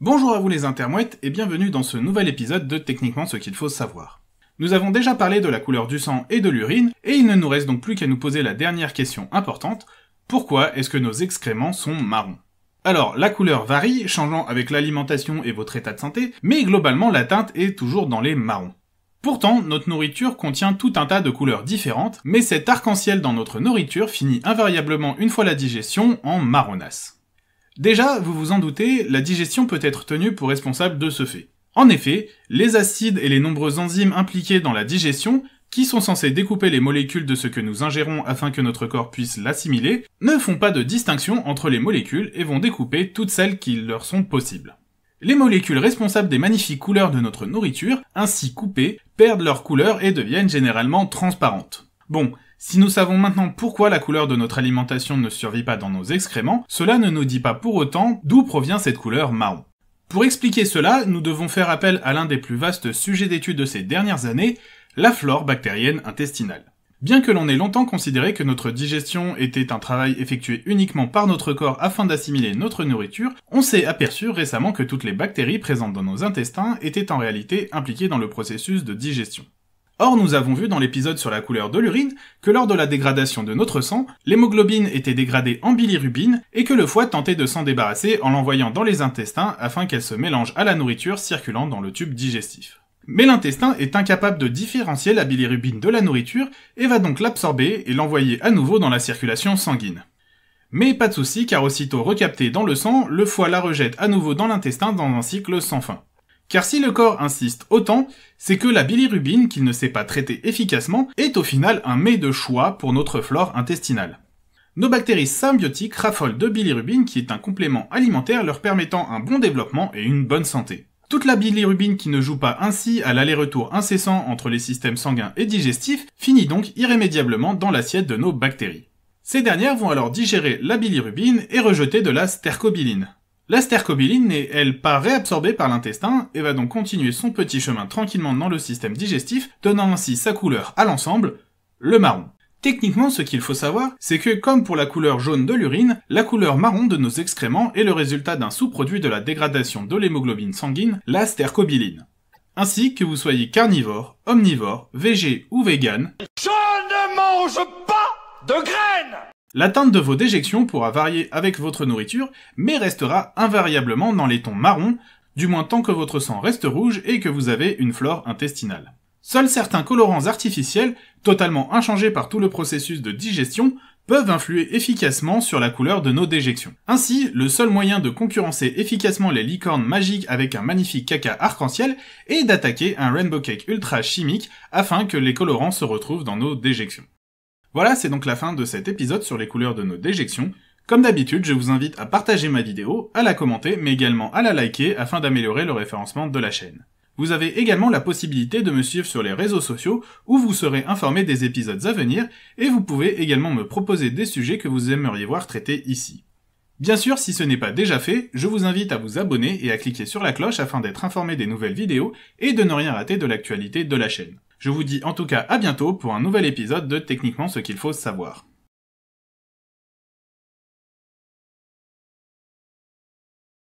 Bonjour à vous les intermouettes et bienvenue dans ce nouvel épisode de Techniquement ce qu'il faut savoir. Nous avons déjà parlé de la couleur du sang et de l'urine, et il ne nous reste donc plus qu'à nous poser la dernière question importante, pourquoi est-ce que nos excréments sont marrons Alors, la couleur varie, changeant avec l'alimentation et votre état de santé, mais globalement la teinte est toujours dans les marrons. Pourtant, notre nourriture contient tout un tas de couleurs différentes, mais cet arc-en-ciel dans notre nourriture finit invariablement une fois la digestion en marronasse. Déjà, vous vous en doutez, la digestion peut être tenue pour responsable de ce fait. En effet, les acides et les nombreuses enzymes impliquées dans la digestion, qui sont censés découper les molécules de ce que nous ingérons afin que notre corps puisse l'assimiler, ne font pas de distinction entre les molécules et vont découper toutes celles qui leur sont possibles. Les molécules responsables des magnifiques couleurs de notre nourriture, ainsi coupées, perdent leur couleur et deviennent généralement transparentes. Bon, si nous savons maintenant pourquoi la couleur de notre alimentation ne survit pas dans nos excréments, cela ne nous dit pas pour autant d'où provient cette couleur marron. Pour expliquer cela, nous devons faire appel à l'un des plus vastes sujets d'étude de ces dernières années, la flore bactérienne intestinale. Bien que l'on ait longtemps considéré que notre digestion était un travail effectué uniquement par notre corps afin d'assimiler notre nourriture, on s'est aperçu récemment que toutes les bactéries présentes dans nos intestins étaient en réalité impliquées dans le processus de digestion. Or, nous avons vu dans l'épisode sur la couleur de l'urine que lors de la dégradation de notre sang, l'hémoglobine était dégradée en bilirubine et que le foie tentait de s'en débarrasser en l'envoyant dans les intestins afin qu'elle se mélange à la nourriture circulant dans le tube digestif. Mais l'intestin est incapable de différencier la bilirubine de la nourriture et va donc l'absorber et l'envoyer à nouveau dans la circulation sanguine. Mais pas de souci car aussitôt recaptée dans le sang, le foie la rejette à nouveau dans l'intestin dans un cycle sans fin. Car si le corps insiste autant, c'est que la bilirubine, qu'il ne sait pas traiter efficacement, est au final un mets de choix pour notre flore intestinale. Nos bactéries symbiotiques raffolent de bilirubine qui est un complément alimentaire leur permettant un bon développement et une bonne santé. Toute la bilirubine qui ne joue pas ainsi à l'aller-retour incessant entre les systèmes sanguins et digestifs finit donc irrémédiablement dans l'assiette de nos bactéries. Ces dernières vont alors digérer la bilirubine et rejeter de la stercobiline n'est, elle, pas réabsorbée par l'intestin et va donc continuer son petit chemin tranquillement dans le système digestif, donnant ainsi sa couleur à l'ensemble, le marron. Techniquement, ce qu'il faut savoir, c'est que comme pour la couleur jaune de l'urine, la couleur marron de nos excréments est le résultat d'un sous-produit de la dégradation de l'hémoglobine sanguine, la stercobiline. Ainsi que vous soyez carnivore, omnivore, végé ou vegan, je ne mange pas de graines la teinte de vos déjections pourra varier avec votre nourriture, mais restera invariablement dans les tons marrons, du moins tant que votre sang reste rouge et que vous avez une flore intestinale. Seuls certains colorants artificiels, totalement inchangés par tout le processus de digestion, peuvent influer efficacement sur la couleur de nos déjections. Ainsi, le seul moyen de concurrencer efficacement les licornes magiques avec un magnifique caca arc-en-ciel est d'attaquer un rainbow cake ultra chimique afin que les colorants se retrouvent dans nos déjections. Voilà, c'est donc la fin de cet épisode sur les couleurs de nos déjections. Comme d'habitude, je vous invite à partager ma vidéo, à la commenter, mais également à la liker afin d'améliorer le référencement de la chaîne. Vous avez également la possibilité de me suivre sur les réseaux sociaux où vous serez informé des épisodes à venir et vous pouvez également me proposer des sujets que vous aimeriez voir traités ici. Bien sûr, si ce n'est pas déjà fait, je vous invite à vous abonner et à cliquer sur la cloche afin d'être informé des nouvelles vidéos et de ne rien rater de l'actualité de la chaîne. Je vous dis en tout cas à bientôt pour un nouvel épisode de Techniquement ce qu'il faut savoir.